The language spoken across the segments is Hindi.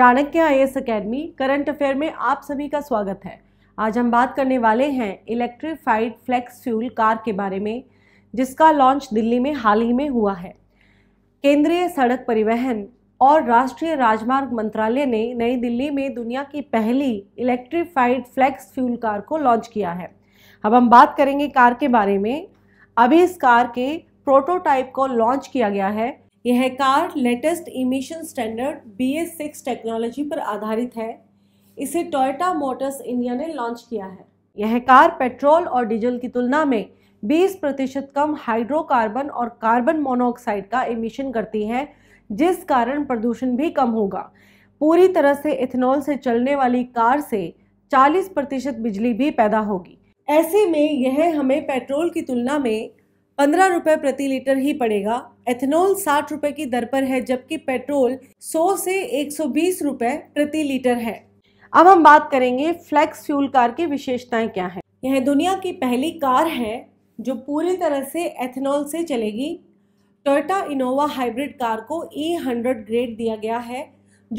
Chanakya I S academy current affair में आप सभी का स्वागत है आज हम बात करने वाले हैं इलेक्ट्रिफाइड फ्लेक्स फ्यूल कार के बारे में जिसका लॉन्च दिल्ली में हाल ही में हुआ है केंद्रीय सड़क परिवहन और राष्ट्रीय राजमार्ग मंत्रालय ने नई दिल्ली में दुनिया की पहली इलेक्ट्रिफाइड फ्लैक्स फ्यूल कार को लॉन्च किया है अब हम बात करेंगे कार के बारे में अभी इस कार के प्रोटोटाइप को लॉन्च किया गया है यह car latest emission standard B S six technology पर आधारित है इसे टोयोटा मोटर्स इंडिया ने लॉन्च किया है यह कार पेट्रोल और डीजल की तुलना में 20 प्रतिशत कम हाइड्रोकार्बन और कार्बन मोनोऑक्साइड का इमिशन करती है जिस कारण प्रदूषण भी कम होगा पूरी तरह से इथेनॉल से चलने वाली कार से 40 प्रतिशत बिजली भी पैदा होगी ऐसे में यह हमें पेट्रोल की तुलना में पंद्रह रुपये प्रति लीटर ही पड़ेगा एथेनॉल साठ रुपये की दर पर है जबकि पेट्रोल सौ से एक सौ बीस रुपये प्रति लीटर है अब हम बात करेंगे फ्लैक्स फ्यूल कार की विशेषताएं क्या है यह दुनिया की पहली कार है जो पूरी तरह से एथेनॉल से चलेगी टोयोटा इनोवा हाइब्रिड कार को ए हंड्रेड ग्रेड दिया गया है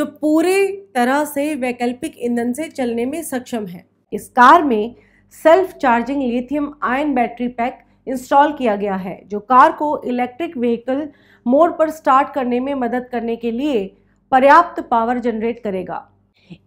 जो पूरे तरह से वैकल्पिक ईंधन से चलने में सक्षम है इस कार में self charging lithium ion battery pack install किया गया है जो कार को इलेक्ट्रिक व्हीकल मोड पर स्टार्ट करने में मदद करने के लिए पर्याप्त पावर जनरेट करेगा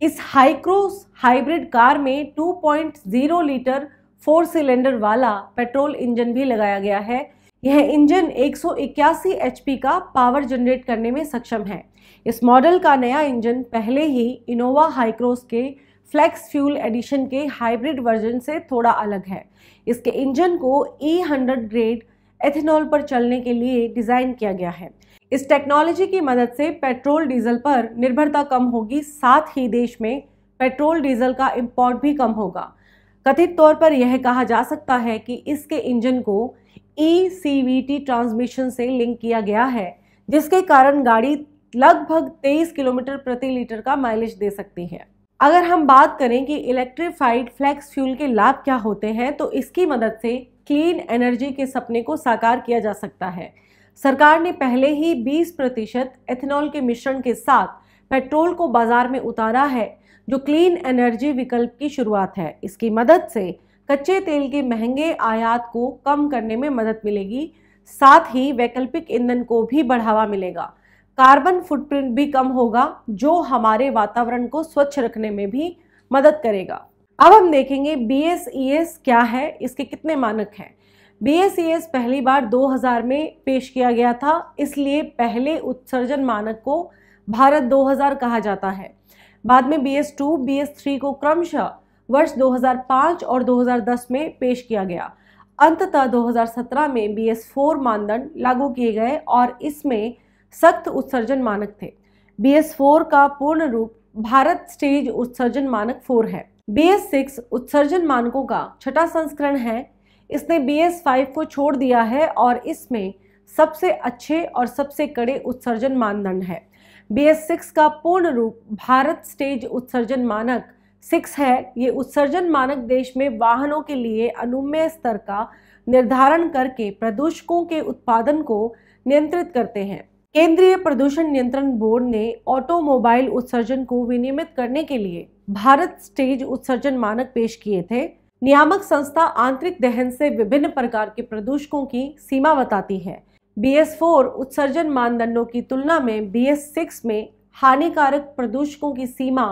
इस हाइक्रोस हाइब्रिड कार में 2.0 लीटर फोर सिलेंडर वाला पेट्रोल इंजन भी लगाया गया है यह इंजन 181 एचपी का पावर जनरेट करने में सक्षम है इस मॉडल का नया इंजन पहले ही इनोवा हाइक्रोस के फ्लेक्स फ्यूल एडिशन के हाइब्रिड वर्जन से थोड़ा अलग है इसके इंजन को ई हंड्रेड ग्रेड एथेनॉल पर चलने के लिए डिज़ाइन किया गया है इस टेक्नोलॉजी की मदद से पेट्रोल डीजल पर निर्भरता कम होगी साथ ही देश में पेट्रोल डीजल का इम्पोर्ट भी कम होगा कथित तौर पर यह कहा जा सकता है कि इसके इंजन को E C V T transmission से लिंक किया गया है जिसके कारण गाड़ी लगभग 23 किलोमीटर प्रति लीटर का माइलेज दे सकती है अगर हम बात करें कि इलेक्ट्रिफाइड फ्लैक्स फ्यूल के लाभ क्या होते हैं तो इसकी मदद से क्लीन एनर्जी के सपने को साकार किया जा सकता है सरकार ने पहले ही 20 प्रतिशत एथेनॉल के मिश्रण के साथ पेट्रोल को बाजार में उतारा है जो क्लीन एनर्जी विकल्प की शुरुआत है इसकी मदद से कच्चे तेल के महंगे आयात को कम करने में मदद मिलेगी साथ ही वैकल्पिक ईंधन को भी बढ़ावा मिलेगा कार्बन फुटप्रिंट भी कम होगा जो हमारे वातावरण को स्वच्छ रखने में भी मदद करेगा अब हम देखेंगे बी e क्या है इसके कितने मानक हैं बी e पहली बार 2000 में पेश किया गया था इसलिए पहले उत्सर्जन मानक को भारत 2000 कहा जाता है बाद में B S two B S three को क्रमशः वर्ष 2005 और 2010 में पेश किया गया अंततः 2017 में बी एस फोर मानदंड लागू किए गए और इसमें सख्त उत्सर्जन मानक थे बी एस फोर का पूर्ण रूप भारत स्टेज उत्सर्जन मानक फोर है बी एस सिक्स उत्सर्जन मानकों का छठा संस्करण है इसने बी एस फाइव को छोड़ दिया है और इसमें सबसे अच्छे और सबसे कड़े उत्सर्जन मानदंड है बी एस सिक्स का पूर्ण रूप भारत स्टेज उत्सर्जन मानक सिक्स है ये उत्सर्जन मानक देश में वाहनों के लिए अनुमेय स्तर का निर्धारण करके प्रदूषकों के उत्पादन को नियंत्रित करते हैं केंद्रीय प्रदूषण नियंत्रण बोर्ड ने ऑटोमोबाइल उत्सर्जन को विनियमित करने के लिए भारत स्टेज उत्सर्जन मानक पेश किए थे नियामक संस्था आंतरिक दहन से विभिन्न प्रकार के प्रदूषकों की सीमा बताती है बी एस फोर उत्सर्जन मानदंडों की तुलना में बी एस सिक्स में हानिकारक प्रदूषकों की सीमा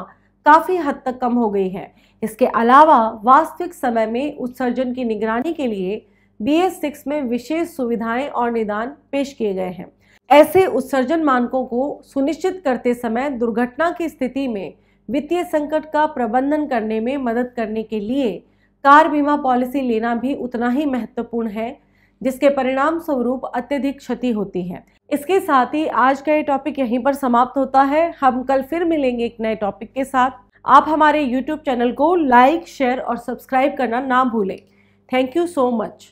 काफी हद तक कम हो गई है इसके अलावा वास्तविक समय में उत्सर्जन की निगरानी के लिए बी एस सिक्स में विशेष सुविधाएं और निदान पेश किए गए हैं ऐसे उत्सर्जन मानकों को सुनिश्चित करते समय दुर्घटना की स्थिति में वित्तीय संकट का प्रबंधन करने में मदद करने के लिए कार बीमा पॉलिसी लेना भी उतना ही महत्वपूर्ण है जिसके परिणाम स्वरूप अत्यधिक क्षति होती है इसके साथ ही आज का ये टॉपिक यहीं पर समाप्त होता है हम कल फिर मिलेंगे एक नए टॉपिक के साथ आप हमारे यूट्यूब चैनल को लाइक शेयर और सब्सक्राइब करना ना भूलें थैंक यू सो मच